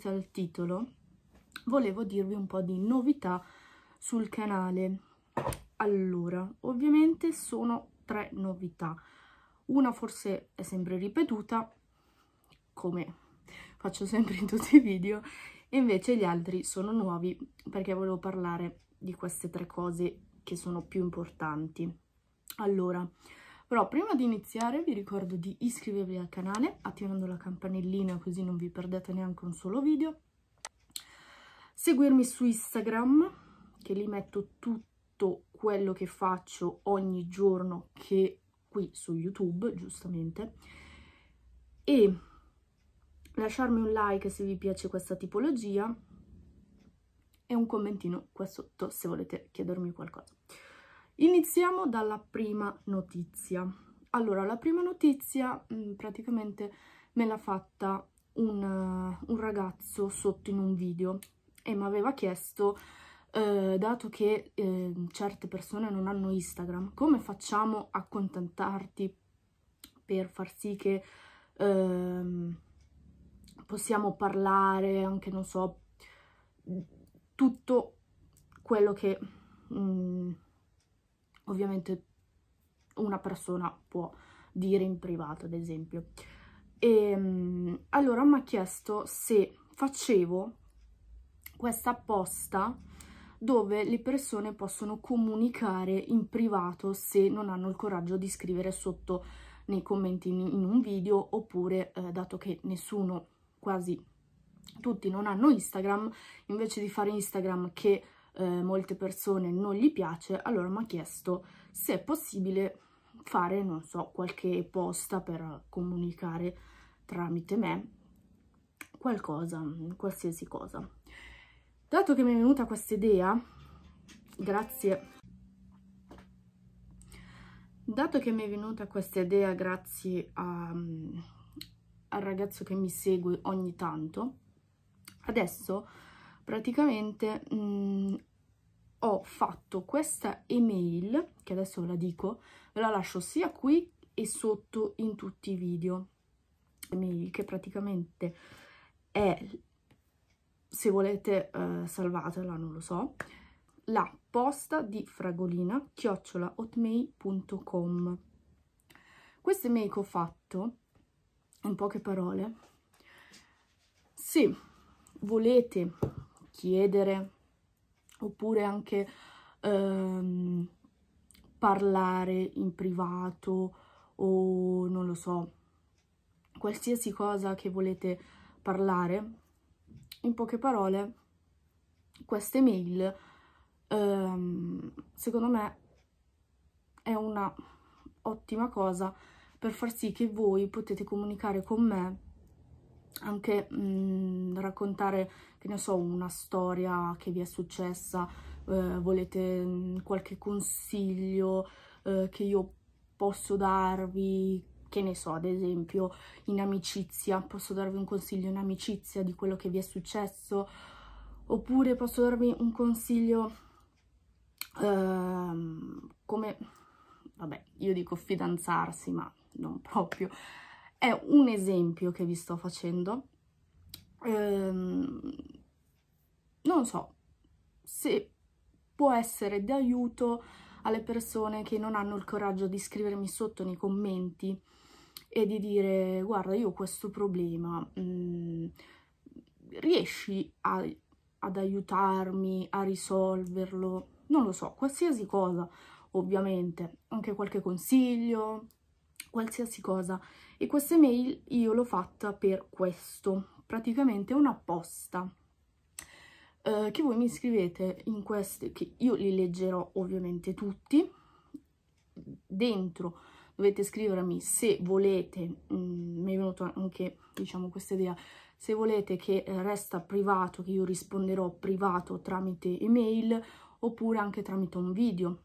seguito al titolo, volevo dirvi un po' di novità sul canale. Allora, ovviamente sono tre novità. Una forse è sempre ripetuta, come faccio sempre in tutti i video, e invece gli altri sono nuovi perché volevo parlare di queste tre cose che sono più importanti. Allora, però prima di iniziare vi ricordo di iscrivervi al canale attivando la campanellina così non vi perdete neanche un solo video. Seguirmi su Instagram che lì metto tutto quello che faccio ogni giorno che qui su YouTube giustamente. E lasciarmi un like se vi piace questa tipologia e un commentino qua sotto se volete chiedermi qualcosa. Iniziamo dalla prima notizia. Allora, la prima notizia mh, mm, praticamente me l'ha fatta un, uh, un, ragazzo sotto in un video e mi aveva chiesto, eh, dato che eh, certe persone non hanno Instagram, come facciamo a contattarti per far sì che eh, possiamo parlare, anche non so, tutto quello che... Mh, mm, ovviamente una persona può dire in privato, ad esempio. E, ehm, allora mi ha chiesto se facevo questa posta dove le persone possono comunicare in privato se non hanno il coraggio di scrivere sotto nei commenti in, un video oppure eh, dato che nessuno, quasi tutti non hanno Instagram, invece di fare Instagram che eh, molte persone non gli piace, allora mi ha chiesto se è possibile fare, non so, qualche posta per comunicare tramite me qualcosa, qualsiasi cosa. Dato che mi è venuta questa idea, grazie Dato che mi è venuta questa idea grazie a, um, al ragazzo che mi segue ogni tanto, adesso praticamente mh, mm, ho fatto questa email, che adesso ve la dico, ve la lascio sia qui e sotto in tutti i video, email che praticamente è, se volete eh, salvatela, non lo so, la posta di fragolina chiocciola chiocciolahotmail.com queste che ho fatto in poche parole se volete chiedere oppure anche ehm, parlare in privato o non lo so, qualsiasi cosa che volete parlare. In poche parole, queste mail ehm, secondo me è una ottima cosa per far sì che voi potete comunicare con me anche mh, mm, raccontare, che ne so, una storia che vi è successa, eh, volete mh, mm, qualche consiglio eh, che io posso darvi, che ne so, ad esempio in amicizia, posso darvi un consiglio in amicizia di quello che vi è successo, oppure posso darvi un consiglio eh, come, vabbè, io dico fidanzarsi, ma non proprio, è un esempio che vi sto facendo. Ehm, non so se può essere di aiuto alle persone che non hanno il coraggio di scrivermi sotto nei commenti e di dire guarda io ho questo problema, mh, mm, riesci a, ad aiutarmi a risolverlo? Non lo so, qualsiasi cosa ovviamente, anche qualche consiglio, qualsiasi cosa e queste mail io l'ho fatta per questo, praticamente una posta eh, che voi mi scrivete in queste, che io li leggerò ovviamente tutti, dentro dovete scrivermi se volete, mh, mm, mi è venuta anche diciamo questa idea, se volete che resta privato, che io risponderò privato tramite email oppure anche tramite un video.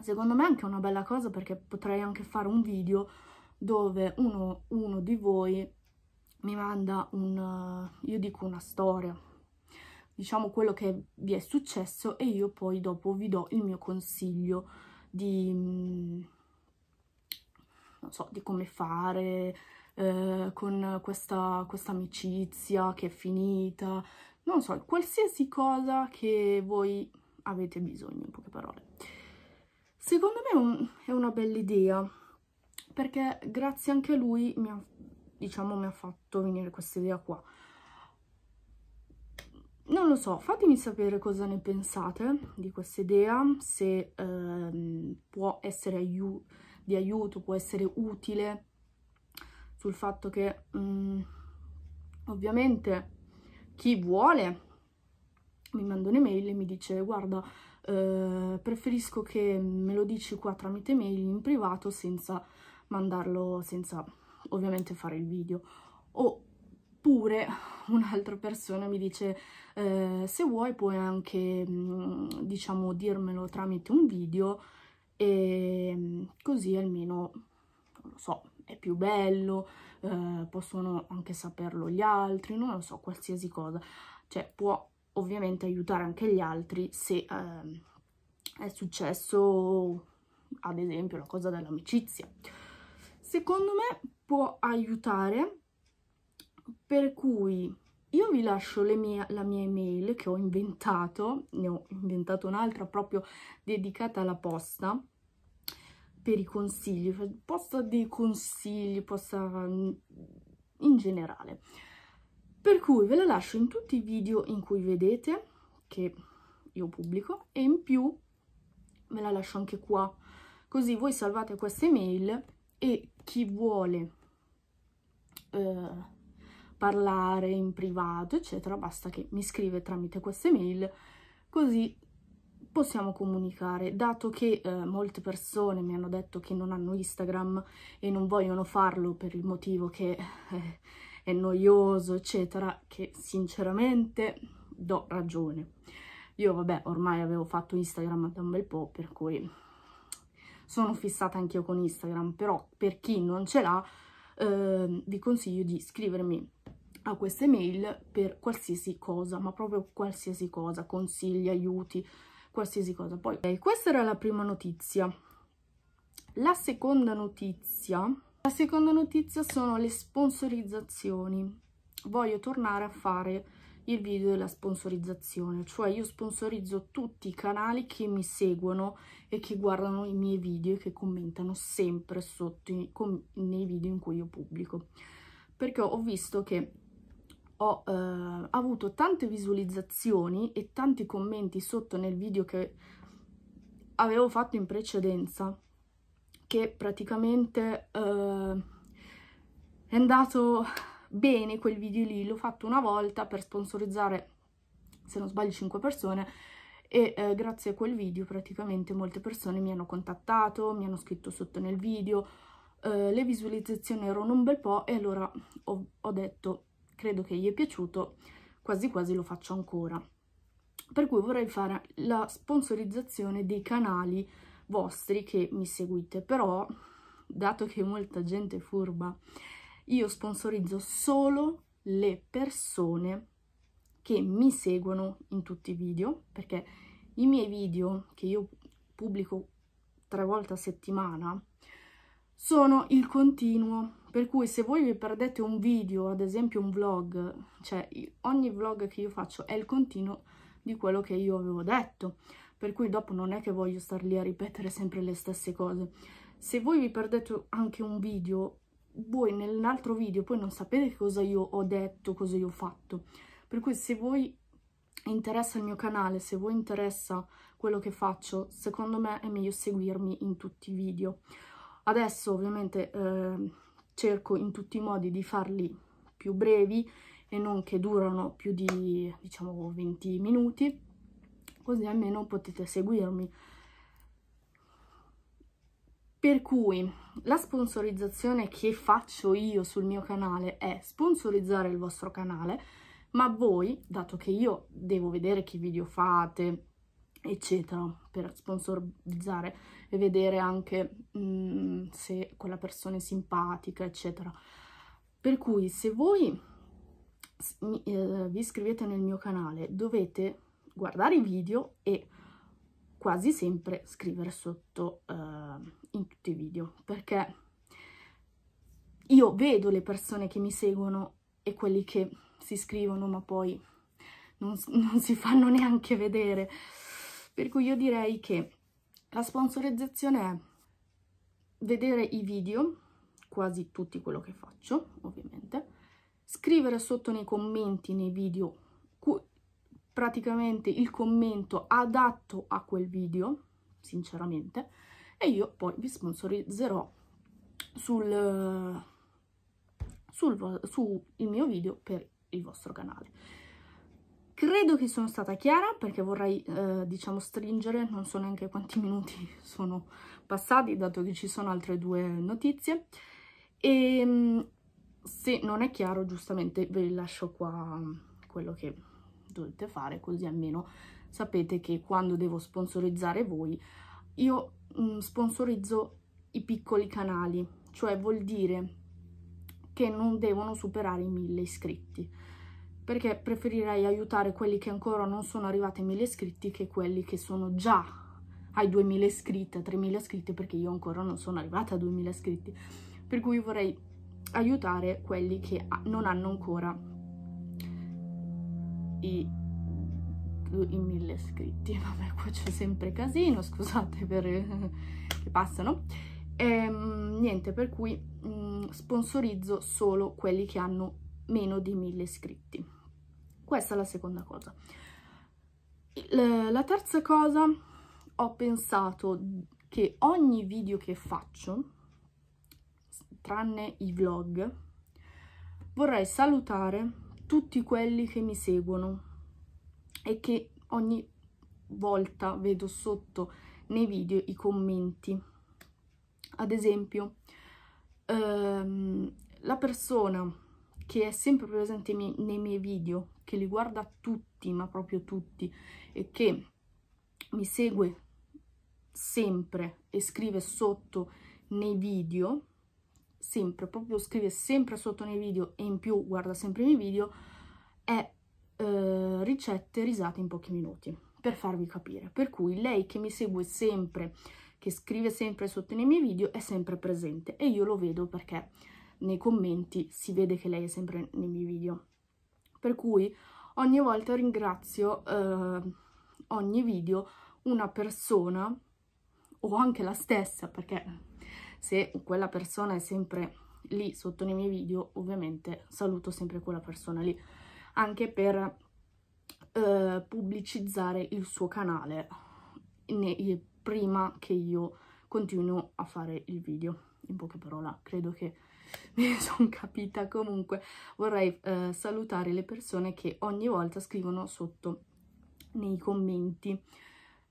Secondo me è anche una bella cosa perché potrei anche fare un video dove uno, uno di voi mi manda un, eh, io dico una storia, diciamo quello che vi è successo e io poi dopo vi do il mio consiglio di, mm, non so, di come fare, eh, con questa, questa amicizia che è finita, non so, qualsiasi cosa che voi avete bisogno, in poche parole. Secondo me è, un, è una bella idea, perché grazie anche a lui mi ha, diciamo, mi ha fatto venire questa idea qua. Non lo so, fatemi sapere cosa ne pensate di questa idea, se ehm, può essere aiu di aiuto, può essere utile sul fatto che mh, mm, ovviamente chi vuole mi manda un'email e mi dice guarda eh, preferisco che me lo dici qua tramite mail in privato senza mandarlo senza ovviamente fare il video. Oppure un'altra persona mi dice eh, se vuoi puoi anche mm, diciamo dirmelo tramite un video e mm, così almeno non lo so è più bello eh, possono anche saperlo gli altri non lo so qualsiasi cosa cioè può ovviamente aiutare anche gli altri se eh, è successo ad esempio la cosa dell'amicizia secondo me può aiutare per cui io vi lascio mie, la mia email che ho inventato ne ho inventato un'altra proprio dedicata alla posta per i consigli posta dei consigli posta mm, in generale per cui ve la lascio in tutti i video in cui vedete che io pubblico e in più ve la lascio anche qua così voi salvate queste email e chi vuole eh, parlare in privato, eccetera, basta che mi scrive tramite queste mail, così possiamo comunicare. Dato che eh, molte persone mi hanno detto che non hanno Instagram e non vogliono farlo per il motivo che eh, è noioso, eccetera, che sinceramente do ragione. Io vabbè, ormai avevo fatto Instagram da un bel po', per cui sono fissata anch'io con Instagram, però per chi non ce l'ha eh, vi consiglio di iscrivermi a queste mail per qualsiasi cosa, ma proprio qualsiasi cosa, consigli, aiuti, qualsiasi cosa. Poi okay, eh, questa era la prima notizia. La seconda notizia, la seconda notizia sono le sponsorizzazioni. Voglio tornare a fare il video della sponsorizzazione, cioè io sponsorizzo tutti i canali che mi seguono e che guardano i miei video e che commentano sempre sotto i, com nei video in cui io pubblico. Perché ho visto che ho eh, avuto tante visualizzazioni e tanti commenti sotto nel video che avevo fatto in precedenza che praticamente eh, è andato bene quel video lì, l'ho fatto una volta per sponsorizzare, se non sbaglio, 5 persone e eh, grazie a quel video praticamente molte persone mi hanno contattato, mi hanno scritto sotto nel video, eh, le visualizzazioni erano un bel po' e allora ho, ho detto credo che gli è piaciuto, quasi quasi lo faccio ancora. Per cui vorrei fare la sponsorizzazione dei canali vostri che mi seguite, però dato che molta gente furba io sponsorizzo solo le persone che mi seguono in tutti i video, perché i miei video che io pubblico tre volte a settimana sono il continuo, per cui se voi vi perdete un video, ad esempio un vlog, cioè ogni vlog che io faccio è il continuo di quello che io avevo detto, per cui dopo non è che voglio star lì a ripetere sempre le stesse cose. Se voi vi perdete anche un video voi nell'altro video poi non sapete cosa io ho detto, cosa io ho fatto. Per cui se voi interessa il mio canale, se voi interessa quello che faccio, secondo me è meglio seguirmi in tutti i video. Adesso ovviamente eh, cerco in tutti i modi di farli più brevi e non che durano più di diciamo 20 minuti, così almeno potete seguirmi per cui la sponsorizzazione che faccio io sul mio canale è sponsorizzare il vostro canale, ma voi, dato che io devo vedere che video fate, eccetera, per sponsorizzare e vedere anche mh, mm, se quella persona è simpatica, eccetera. Per cui se voi eh, vi iscrivete nel mio canale dovete guardare i video e quasi sempre scrivere sotto eh, in tutti i video perché io vedo le persone che mi seguono e quelli che si scrivono ma poi non, non si fanno neanche vedere per cui io direi che la sponsorizzazione è vedere i video quasi tutti quello che faccio ovviamente scrivere sotto nei commenti nei video praticamente il commento adatto a quel video, sinceramente, e io poi vi sponsorizzerò sul, sul, sul mio video per il vostro canale. Credo che sono stata chiara perché vorrei, eh, diciamo, stringere, non so neanche quanti minuti sono passati, dato che ci sono altre due notizie. E ehm, se non è chiaro, giustamente ve lascio qua mm, quello che dovete fare, così almeno sapete che quando devo sponsorizzare voi, io mh, mm, sponsorizzo i piccoli canali, cioè vuol dire che non devono superare i mille iscritti perché preferirei aiutare quelli che ancora non sono arrivati ai mille iscritti che quelli che sono già ai 2000 iscritti, a 3000 iscritti, perché io ancora non sono arrivata a 2000 iscritti. Per cui vorrei aiutare quelli che non hanno ancora i, i mille iscritti. Vabbè, qua c'è sempre casino, scusate per eh, che passano. E, ehm, niente, per cui mh, mm, sponsorizzo solo quelli che hanno meno di mille iscritti. Questa è la seconda cosa. Il, la terza cosa, ho pensato che ogni video che faccio, tranne i vlog, vorrei salutare tutti quelli che mi seguono e che ogni volta vedo sotto nei video i commenti. Ad esempio, ehm, la persona che è sempre presente nei, nei miei video, che li guarda tutti, ma proprio tutti, e che mi segue sempre e scrive sotto nei video, sempre, proprio scrive sempre sotto nei video e in più guarda sempre i miei video, è eh, ricette risate in pochi minuti, per farvi capire. Per cui lei che mi segue sempre, che scrive sempre sotto nei miei video, è sempre presente e io lo vedo perché nei commenti si vede che lei è sempre nei miei video. Per cui ogni volta ringrazio eh, ogni video una persona o anche la stessa, perché se quella persona è sempre lì sotto nei miei video, ovviamente saluto sempre quella persona lì, anche per eh, pubblicizzare il suo canale ne, prima che io continuo a fare il video. In poche parole, credo che mi sono capita. Comunque vorrei eh, salutare le persone che ogni volta scrivono sotto nei commenti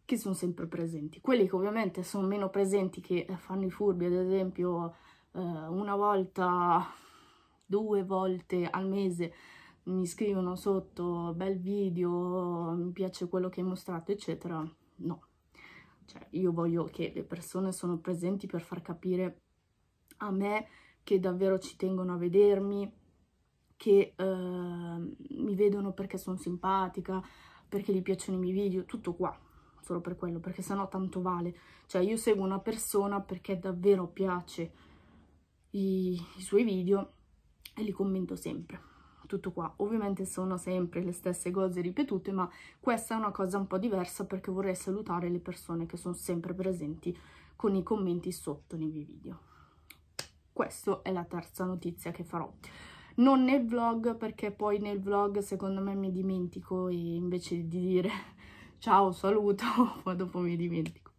che sono sempre presenti. Quelli che ovviamente sono meno presenti, che eh, fanno i furbi, ad esempio eh, una volta, due volte al mese mi scrivono sotto bel video, mi piace quello che hai mostrato, eccetera, no. Cioè, io voglio che le persone sono presenti per far capire a me che davvero ci tengono a vedermi, che eh, mi vedono perché sono simpatica, perché gli piacciono i miei video, tutto qua solo per quello, perché sennò tanto vale. Cioè io seguo una persona perché davvero piace i, i suoi video e li commento sempre tutto qua. Ovviamente sono sempre le stesse cose ripetute, ma questa è una cosa un po' diversa perché vorrei salutare le persone che sono sempre presenti con i commenti sotto nei miei video. Questa è la terza notizia che farò. Non nel vlog, perché poi nel vlog secondo me mi dimentico e invece di dire ciao, saluto, poi dopo mi dimentico.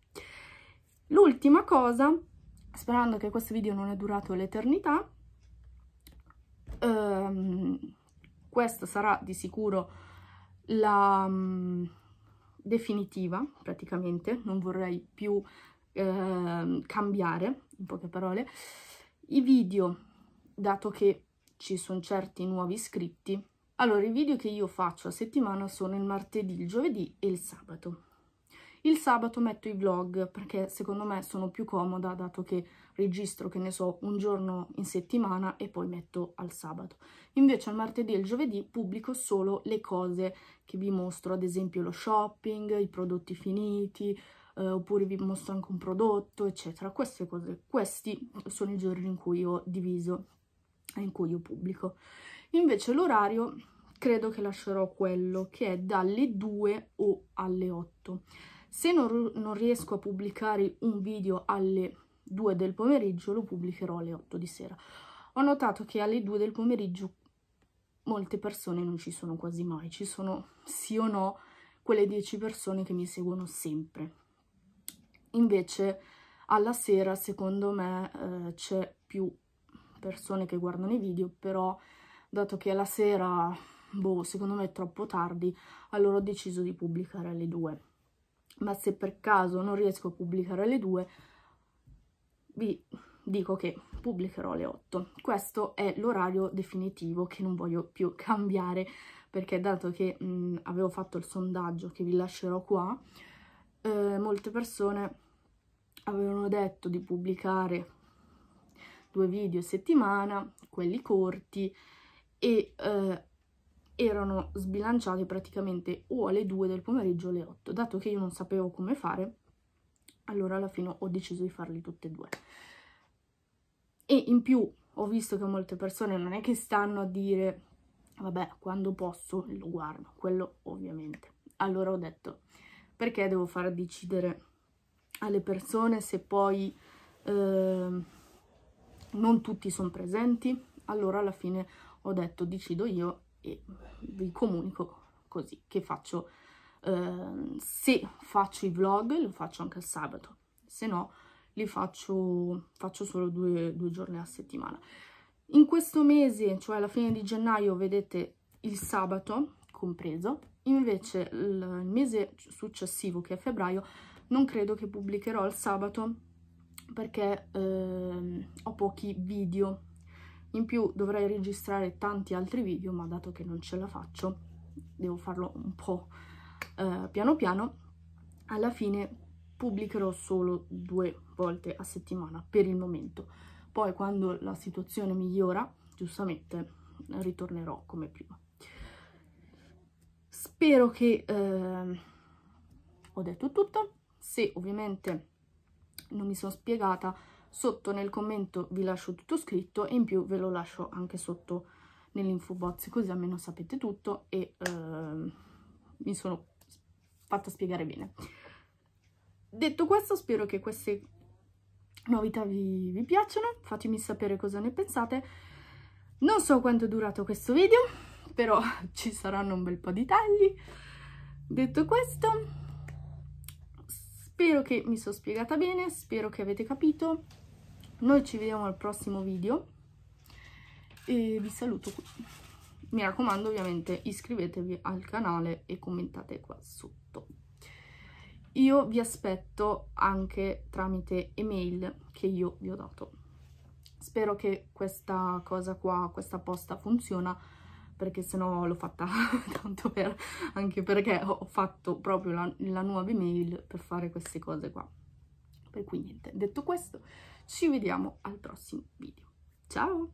L'ultima cosa, sperando che questo video non è durato l'eternità, ehm, questa sarà di sicuro la mh, mm, definitiva, praticamente, non vorrei più eh, cambiare, in poche parole, i video, dato che ci sono certi nuovi iscritti, allora, i video che io faccio a settimana sono il martedì, il giovedì e il sabato. Il sabato metto i vlog perché secondo me sono più comoda dato che registro, che ne so, un giorno in settimana e poi metto al sabato. Invece al martedì e il giovedì pubblico solo le cose che vi mostro, ad esempio lo shopping, i prodotti finiti, eh, oppure vi mostro anche un prodotto, eccetera. Queste cose, questi sono i giorni in cui ho diviso in cui io pubblico. Invece l'orario credo che lascerò quello che è dalle 2 o alle 8. Se non, non riesco a pubblicare un video alle 2 del pomeriggio lo pubblicherò alle 8 di sera. Ho notato che alle 2 del pomeriggio molte persone non ci sono quasi mai, ci sono sì o no quelle 10 persone che mi seguono sempre. Invece alla sera secondo me eh, c'è più persone che guardano i video, però dato che è la sera, boh, secondo me è troppo tardi, allora ho deciso di pubblicare alle 2. Ma se per caso non riesco a pubblicare alle 2, vi dico che pubblicherò alle 8. Questo è l'orario definitivo che non voglio più cambiare, perché dato che mh, mm, avevo fatto il sondaggio che vi lascerò qua, eh, molte persone avevano detto di pubblicare due video a settimana, quelli corti, e eh, erano sbilanciati praticamente o alle 2 del pomeriggio o alle 8. Dato che io non sapevo come fare, allora alla fine ho deciso di farli tutti e due. E in più ho visto che molte persone non è che stanno a dire vabbè, quando posso lo guardo, quello ovviamente. Allora ho detto, perché devo far decidere alle persone se poi eh, non tutti sono presenti, allora alla fine ho detto decido io e vi comunico così che faccio, eh, se faccio i vlog lo faccio anche il sabato, se no li faccio, faccio solo due, due giorni a settimana. In questo mese, cioè alla fine di gennaio, vedete il sabato compreso, invece il mese successivo che è febbraio non credo che pubblicherò il sabato perché eh, ho pochi video. In più dovrei registrare tanti altri video, ma dato che non ce la faccio, devo farlo un po' eh, piano piano, alla fine pubblicherò solo due volte a settimana per il momento. Poi quando la situazione migliora, giustamente, ritornerò come prima. Spero che... Eh, ho detto tutto. Se ovviamente non mi sono spiegata, sotto nel commento vi lascio tutto scritto e in più ve lo lascio anche sotto nell'info box, così almeno sapete tutto e eh, mi sono fatta spiegare bene. Detto questo, spero che queste novità vi, vi piacciono, fatemi sapere cosa ne pensate. Non so quanto è durato questo video, però ci saranno un bel po' di tagli. Detto questo, Spero che mi sono spiegata bene, spero che avete capito. Noi ci vediamo al prossimo video e vi saluto qui. Mi raccomando ovviamente iscrivetevi al canale e commentate qua sotto. Io vi aspetto anche tramite email che io vi ho dato. Spero che questa cosa qua, questa posta funziona perché sennò l'ho fatta tanto per, anche perché ho fatto proprio la, la nuova email per fare queste cose qua. Per cui niente, detto questo, ci vediamo al prossimo video. Ciao!